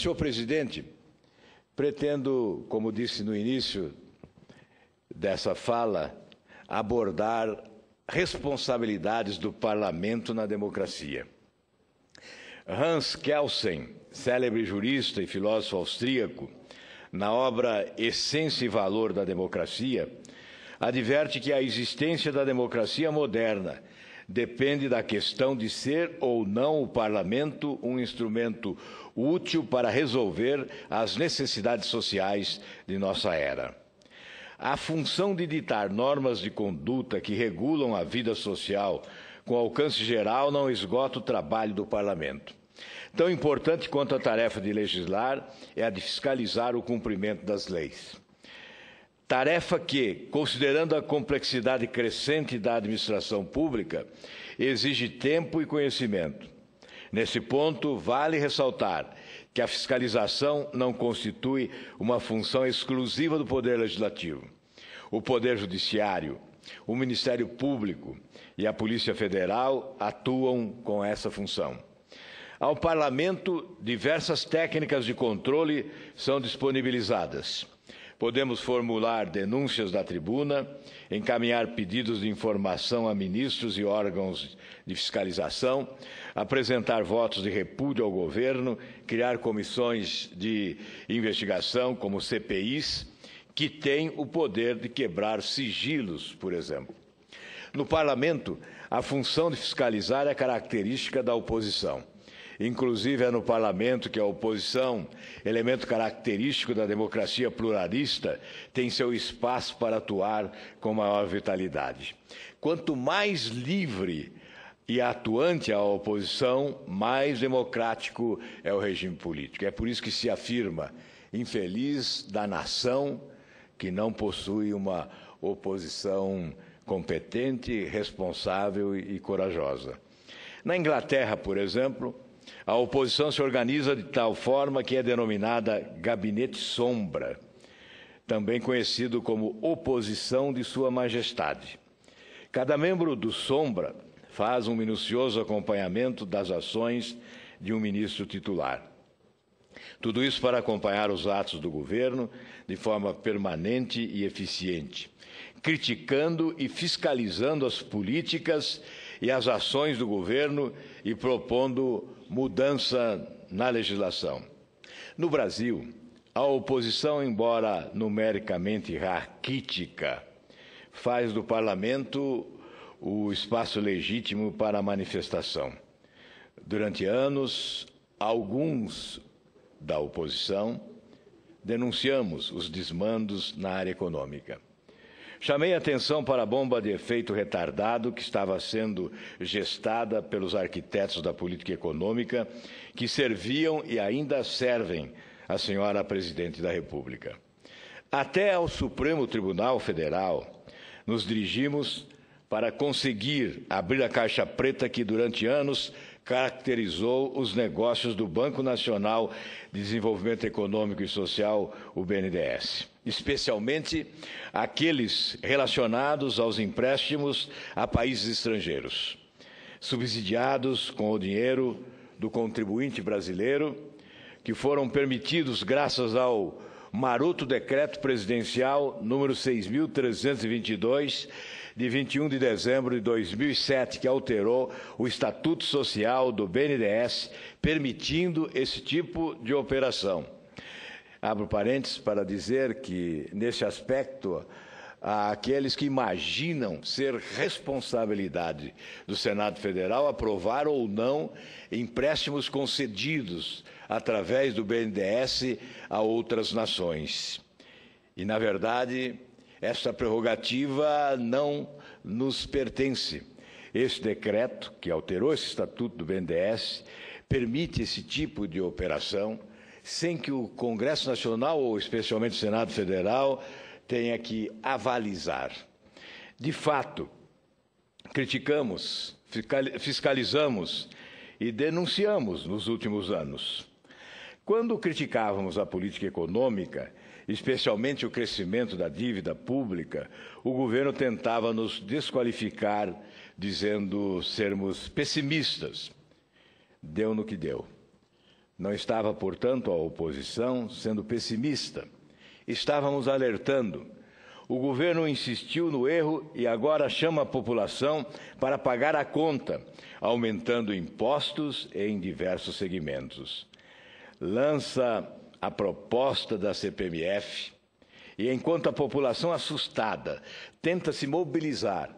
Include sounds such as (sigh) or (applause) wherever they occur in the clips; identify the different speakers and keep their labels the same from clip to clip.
Speaker 1: Senhor presidente, pretendo, como disse no início dessa fala, abordar responsabilidades do parlamento na democracia. Hans Kelsen, célebre jurista e filósofo austríaco, na obra Essência e Valor da Democracia, adverte que a existência da democracia moderna depende da questão de ser ou não o parlamento um instrumento útil para resolver as necessidades sociais de nossa era. A função de ditar normas de conduta que regulam a vida social com alcance geral não esgota o trabalho do parlamento. Tão importante quanto a tarefa de legislar é a de fiscalizar o cumprimento das leis. Tarefa que, considerando a complexidade crescente da administração pública, exige tempo e conhecimento. Nesse ponto, vale ressaltar que a fiscalização não constitui uma função exclusiva do Poder Legislativo. O Poder Judiciário, o Ministério Público e a Polícia Federal atuam com essa função. Ao Parlamento, diversas técnicas de controle são disponibilizadas Podemos formular denúncias da tribuna, encaminhar pedidos de informação a ministros e órgãos de fiscalização, apresentar votos de repúdio ao governo, criar comissões de investigação, como CPIs, que têm o poder de quebrar sigilos, por exemplo. No parlamento, a função de fiscalizar é característica da oposição inclusive é no parlamento que a oposição, elemento característico da democracia pluralista, tem seu espaço para atuar com maior vitalidade. Quanto mais livre e atuante a oposição, mais democrático é o regime político. É por isso que se afirma infeliz da nação que não possui uma oposição competente, responsável e corajosa. Na Inglaterra, por exemplo, a oposição se organiza de tal forma que é denominada Gabinete Sombra, também conhecido como Oposição de Sua Majestade. Cada membro do Sombra faz um minucioso acompanhamento das ações de um ministro titular. Tudo isso para acompanhar os atos do governo de forma permanente e eficiente, criticando e fiscalizando as políticas e as ações do governo e propondo mudança na legislação. No Brasil, a oposição, embora numericamente raquítica, faz do parlamento o espaço legítimo para a manifestação. Durante anos, alguns da oposição denunciamos os desmandos na área econômica. Chamei atenção para a bomba de efeito retardado que estava sendo gestada pelos arquitetos da política econômica, que serviam e ainda servem a senhora presidente da República. Até ao Supremo Tribunal Federal, nos dirigimos para conseguir abrir a caixa preta que durante anos caracterizou os negócios do Banco Nacional de Desenvolvimento Econômico e Social, o BNDES, especialmente aqueles relacionados aos empréstimos a países estrangeiros, subsidiados com o dinheiro do contribuinte brasileiro, que foram permitidos graças ao maroto decreto presidencial número 6322 de 21 de dezembro de 2007, que alterou o Estatuto Social do BNDES, permitindo esse tipo de operação. Abro parênteses para dizer que, nesse aspecto, aqueles que imaginam ser responsabilidade do Senado Federal aprovar ou não empréstimos concedidos através do BNDES a outras nações. E, na verdade, esta prerrogativa não nos pertence. Esse decreto, que alterou esse estatuto do BNDES, permite esse tipo de operação sem que o Congresso Nacional, ou especialmente o Senado Federal, tenha que avalizar. De fato, criticamos, fiscalizamos e denunciamos nos últimos anos. Quando criticávamos a política econômica, especialmente o crescimento da dívida pública, o governo tentava nos desqualificar, dizendo sermos pessimistas. Deu no que deu. Não estava, portanto, a oposição sendo pessimista. Estávamos alertando. O governo insistiu no erro e agora chama a população para pagar a conta, aumentando impostos em diversos segmentos. Lança a proposta da CPMF e enquanto a população assustada tenta se mobilizar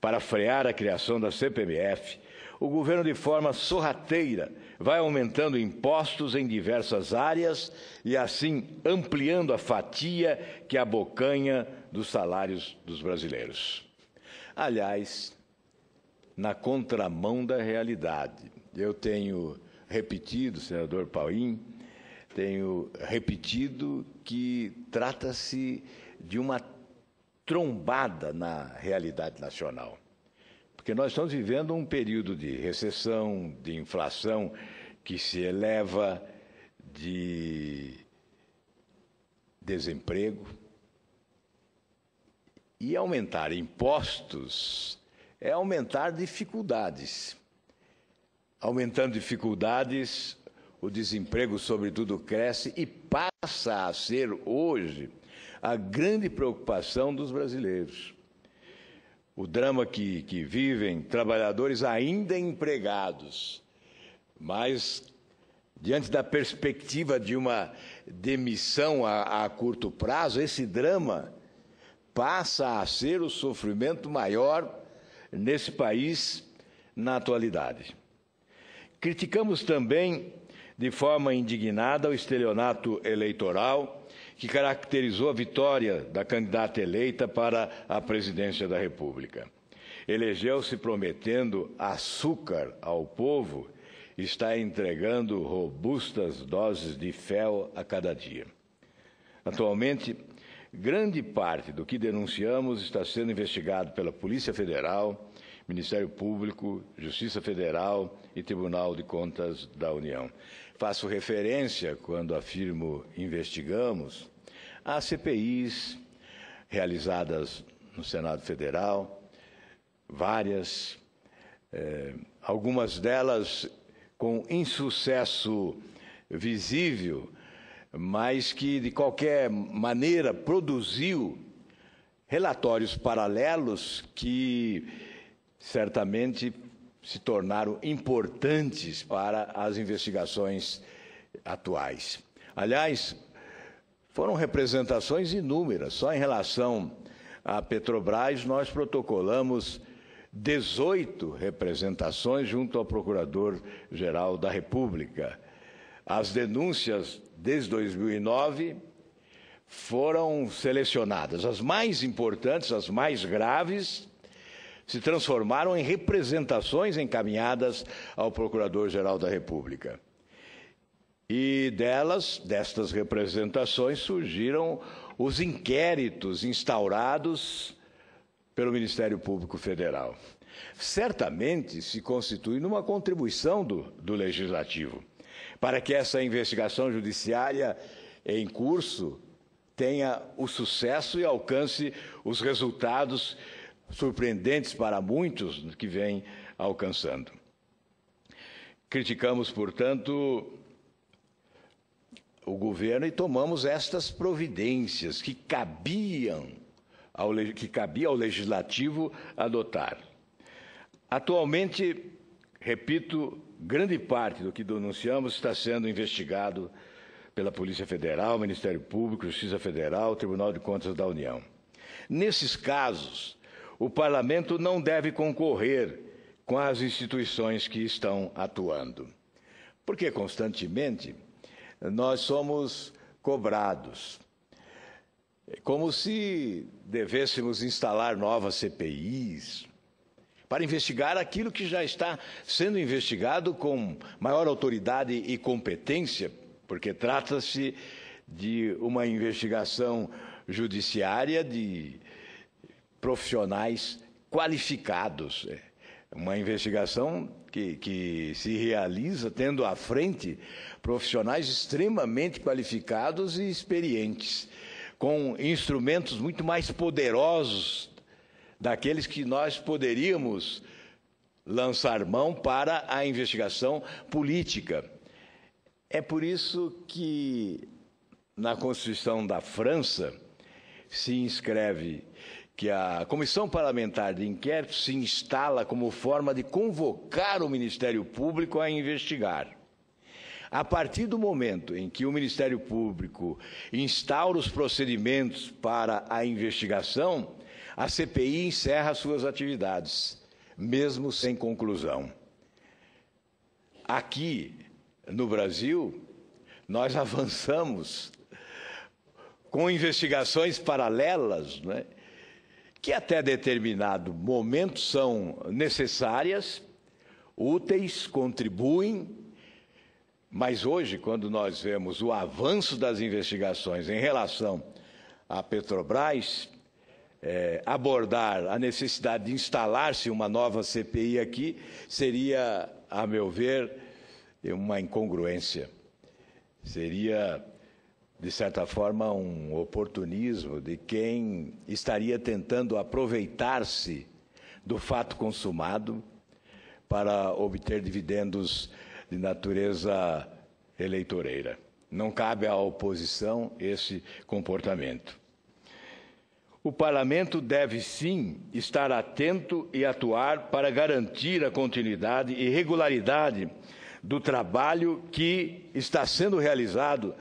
Speaker 1: para frear a criação da CPMF, o governo, de forma sorrateira, vai aumentando impostos em diversas áreas e, assim, ampliando a fatia que é abocanha dos salários dos brasileiros. Aliás, na contramão da realidade, eu tenho repetido, senador Paulinho tenho repetido que trata-se de uma trombada na realidade nacional. Porque nós estamos vivendo um período de recessão, de inflação que se eleva, de desemprego. E aumentar impostos é aumentar dificuldades. Aumentando dificuldades, o desemprego, sobretudo, cresce e passa a ser hoje a grande preocupação dos brasileiros. O drama que, que vivem trabalhadores ainda empregados, mas diante da perspectiva de uma demissão a, a curto prazo, esse drama passa a ser o sofrimento maior nesse país na atualidade. Criticamos também de forma indignada ao estelionato eleitoral que caracterizou a vitória da candidata eleita para a presidência da República. Elegeu-se prometendo açúcar ao povo, está entregando robustas doses de fel a cada dia. Atualmente, grande parte do que denunciamos está sendo investigado pela Polícia Federal, Ministério Público, Justiça Federal e Tribunal de Contas da União. Faço referência, quando afirmo investigamos, a CPIs realizadas no Senado Federal, várias, eh, algumas delas com insucesso visível, mas que de qualquer maneira produziu relatórios paralelos que certamente se tornaram importantes para as investigações atuais. Aliás, foram representações inúmeras. Só em relação à Petrobras, nós protocolamos 18 representações junto ao Procurador-Geral da República. As denúncias desde 2009 foram selecionadas. As mais importantes, as mais graves, se transformaram em representações encaminhadas ao Procurador-Geral da República. E delas, destas representações, surgiram os inquéritos instaurados pelo Ministério Público Federal. Certamente se constitui numa contribuição do, do Legislativo para que essa investigação judiciária em curso tenha o sucesso e alcance os resultados surpreendentes para muitos que vem alcançando. Criticamos, portanto, o governo e tomamos estas providências que cabiam ao, que cabia ao legislativo adotar. Atualmente, repito, grande parte do que denunciamos está sendo investigado pela Polícia Federal, Ministério Público, Justiça Federal, Tribunal de Contas da União. Nesses casos, o parlamento não deve concorrer com as instituições que estão atuando. Porque constantemente nós somos cobrados, é como se devêssemos instalar novas CPIs para investigar aquilo que já está sendo investigado com maior autoridade e competência, porque trata-se de uma investigação judiciária de profissionais qualificados. É uma investigação que, que se realiza tendo à frente profissionais extremamente qualificados e experientes, com instrumentos muito mais poderosos daqueles que nós poderíamos lançar mão para a investigação política. É por isso que na Constituição da França se inscreve que a Comissão Parlamentar de Inquérito se instala como forma de convocar o Ministério Público a investigar. A partir do momento em que o Ministério Público instaura os procedimentos para a investigação, a CPI encerra suas atividades, mesmo sem conclusão. Aqui, no Brasil, nós (laughs) avançamos com investigações paralelas, né? que até determinado momento são necessárias, úteis, contribuem, mas hoje, quando nós vemos o avanço das investigações em relação à Petrobras, é, abordar a necessidade de instalar-se uma nova CPI aqui seria, a meu ver, é uma incongruência. Seria de certa forma, um oportunismo de quem estaria tentando aproveitar-se do fato consumado para obter dividendos de natureza eleitoreira. Não cabe à oposição esse comportamento. O parlamento deve sim estar atento e atuar para garantir a continuidade e regularidade do trabalho que está sendo realizado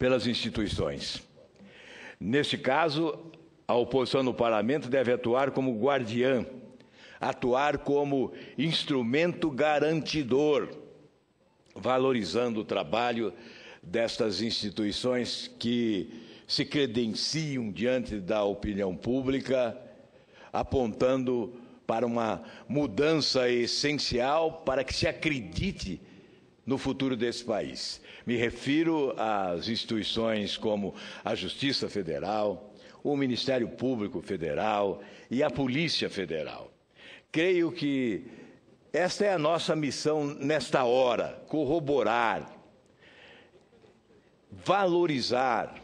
Speaker 1: pelas instituições. Neste caso, a oposição no parlamento deve atuar como guardiã, atuar como instrumento garantidor, valorizando o trabalho destas instituições que se credenciam diante da opinião pública, apontando para uma mudança essencial para que se acredite no futuro desse país. Me refiro às instituições como a Justiça Federal, o Ministério Público Federal e a Polícia Federal. Creio que esta é a nossa missão nesta hora: corroborar, valorizar,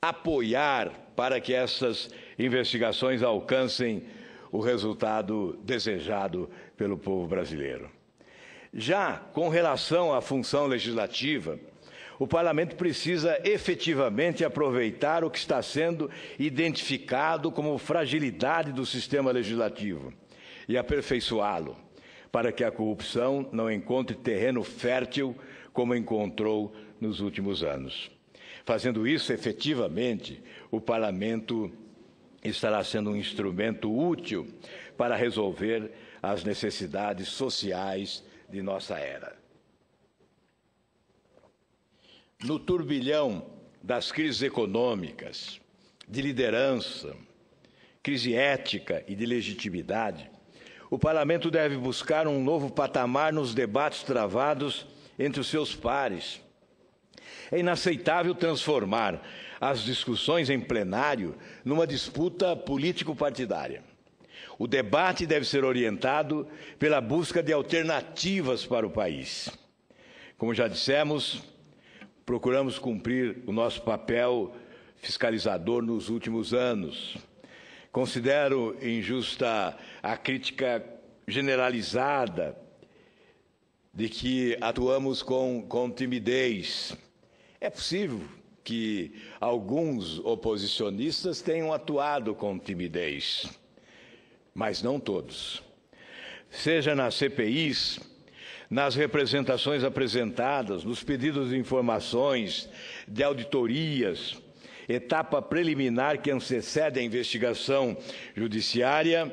Speaker 1: apoiar para que estas investigações alcancem o resultado desejado pelo povo brasileiro. Já com relação à função legislativa, o parlamento precisa efetivamente aproveitar o que está sendo identificado como fragilidade do sistema legislativo e aperfeiçoá-lo, para que a corrupção não encontre terreno fértil como encontrou nos últimos anos. Fazendo isso efetivamente, o parlamento estará sendo um instrumento útil para resolver as necessidades sociais de nossa era. No turbilhão das crises econômicas, de liderança, crise ética e de legitimidade, o parlamento deve buscar um novo patamar nos debates travados entre os seus pares. É inaceitável transformar as discussões em plenário numa disputa político-partidária. O debate deve ser orientado pela busca de alternativas para o país. Como já dissemos, procuramos cumprir o nosso papel fiscalizador nos últimos anos. Considero injusta a crítica generalizada de que atuamos com, com timidez. É possível que alguns oposicionistas tenham atuado com timidez mas não todos. Seja nas CPIs, nas representações apresentadas, nos pedidos de informações, de auditorias, etapa preliminar que antecede a investigação judiciária,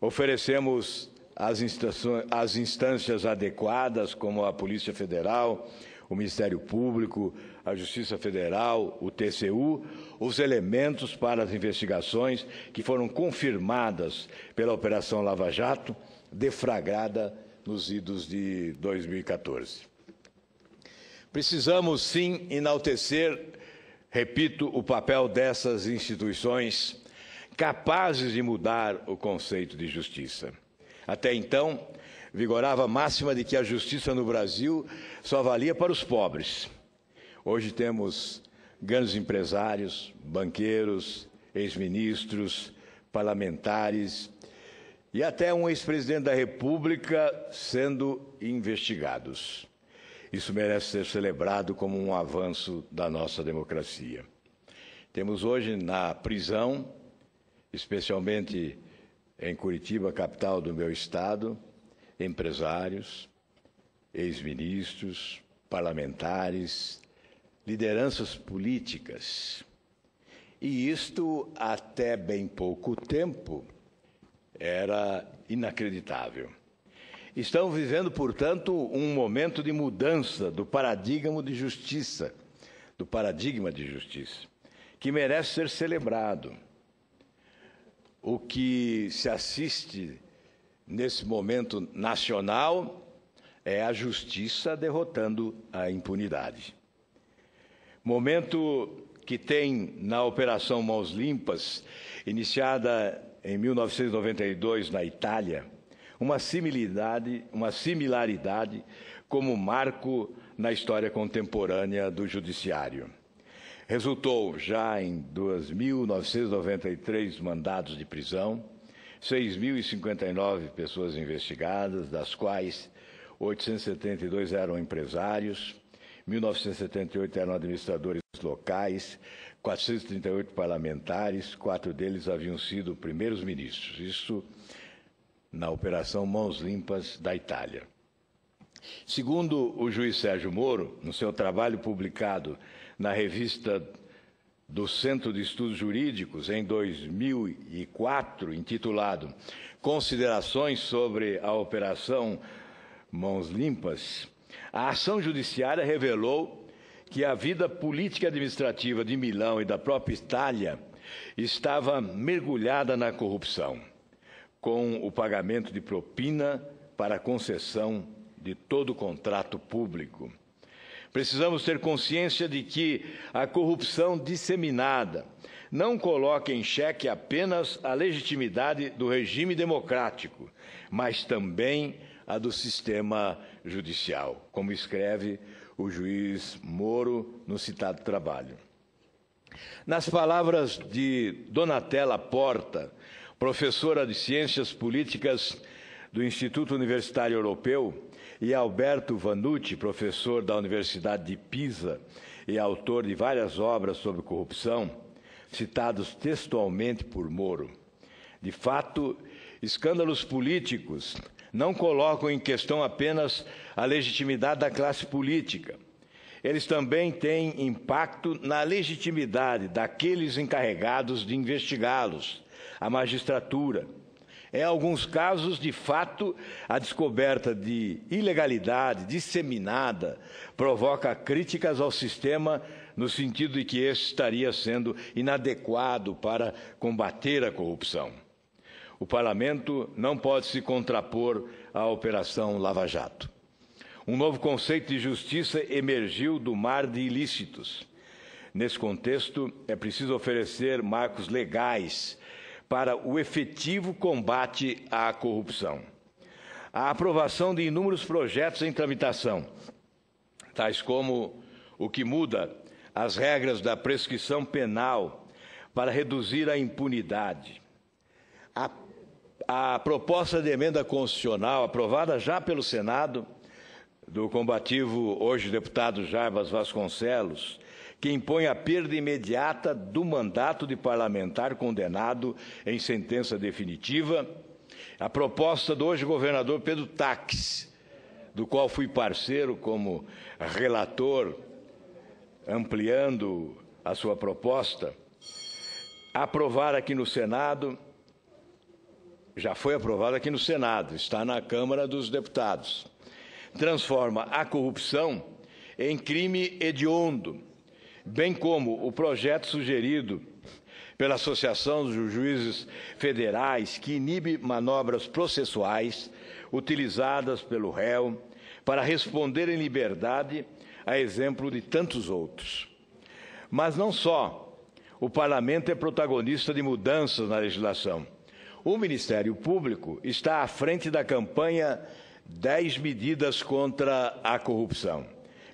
Speaker 1: oferecemos as instâncias, instâncias adequadas, como a Polícia Federal, o Ministério Público, a Justiça Federal, o TCU, os elementos para as investigações que foram confirmadas pela Operação Lava Jato, deflagrada nos idos de 2014. Precisamos, sim, enaltecer, repito, o papel dessas instituições capazes de mudar o conceito de justiça. Até então, vigorava a máxima de que a justiça no Brasil só valia para os pobres. Hoje temos grandes empresários, banqueiros, ex-ministros, parlamentares e até um ex-presidente da República sendo investigados. Isso merece ser celebrado como um avanço da nossa democracia. Temos hoje na prisão, especialmente em Curitiba, capital do meu estado, empresários, ex-ministros, parlamentares, lideranças políticas. E isto, até bem pouco tempo, era inacreditável. Estamos vivendo, portanto, um momento de mudança do paradigma de justiça, do paradigma de justiça, que merece ser celebrado. O que se assiste nesse momento nacional é a justiça derrotando a impunidade. Momento que tem na Operação Mãos Limpas, iniciada em 1992 na Itália, uma similaridade, uma similaridade como marco na história contemporânea do judiciário. Resultou já em 2.993 mandados de prisão, 6.059 pessoas investigadas, das quais 872 eram empresários, 1.978 eram administradores locais, 438 parlamentares, quatro deles haviam sido primeiros ministros. Isso na Operação Mãos Limpas da Itália. Segundo o juiz Sérgio Moro, no seu trabalho publicado na revista do Centro de Estudos Jurídicos, em 2004, intitulado Considerações sobre a Operação Mãos Limpas, a ação judiciária revelou que a vida política e administrativa de Milão e da própria Itália estava mergulhada na corrupção, com o pagamento de propina para concessão de todo contrato público. Precisamos ter consciência de que a corrupção disseminada não coloca em xeque apenas a legitimidade do regime democrático, mas também a do sistema judicial, como escreve o juiz Moro no citado trabalho. Nas palavras de Donatella Porta, professora de Ciências Políticas do Instituto Universitário Europeu, e Alberto Vanucci, professor da Universidade de Pisa e autor de várias obras sobre corrupção, citados textualmente por Moro. De fato, escândalos políticos não colocam em questão apenas a legitimidade da classe política. Eles também têm impacto na legitimidade daqueles encarregados de investigá-los, a magistratura, em é, alguns casos, de fato, a descoberta de ilegalidade disseminada provoca críticas ao sistema no sentido de que este estaria sendo inadequado para combater a corrupção. O parlamento não pode se contrapor à Operação Lava Jato. Um novo conceito de justiça emergiu do mar de ilícitos. Nesse contexto, é preciso oferecer marcos legais para o efetivo combate à corrupção. A aprovação de inúmeros projetos em tramitação, tais como o que muda as regras da prescrição penal para reduzir a impunidade. A, a proposta de emenda constitucional aprovada já pelo Senado do combativo hoje deputado Jarbas Vasconcelos, que impõe a perda imediata do mandato de parlamentar condenado em sentença definitiva, a proposta do hoje governador Pedro Taques, do qual fui parceiro como relator, ampliando a sua proposta, aprovar aqui no Senado, já foi aprovada aqui no Senado, está na Câmara dos Deputados transforma a corrupção em crime hediondo, bem como o projeto sugerido pela Associação dos Juízes Federais, que inibe manobras processuais utilizadas pelo réu para responder em liberdade, a exemplo de tantos outros. Mas não só o parlamento é protagonista de mudanças na legislação. O Ministério Público está à frente da campanha dez medidas contra a corrupção,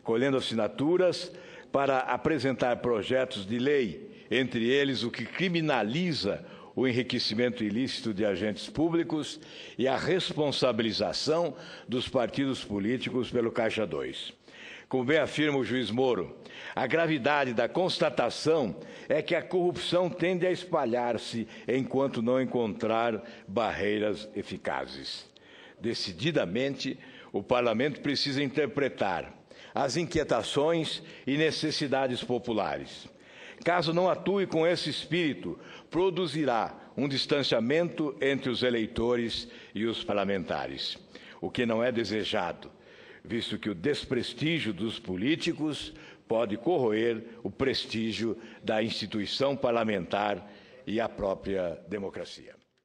Speaker 1: colhendo assinaturas para apresentar projetos de lei, entre eles o que criminaliza o enriquecimento ilícito de agentes públicos e a responsabilização dos partidos políticos pelo Caixa 2. Como bem afirma o juiz Moro, a gravidade da constatação é que a corrupção tende a espalhar-se enquanto não encontrar barreiras eficazes. Decididamente, o parlamento precisa interpretar as inquietações e necessidades populares. Caso não atue com esse espírito, produzirá um distanciamento entre os eleitores e os parlamentares, o que não é desejado, visto que o desprestígio dos políticos pode corroer o prestígio da instituição parlamentar e a própria democracia.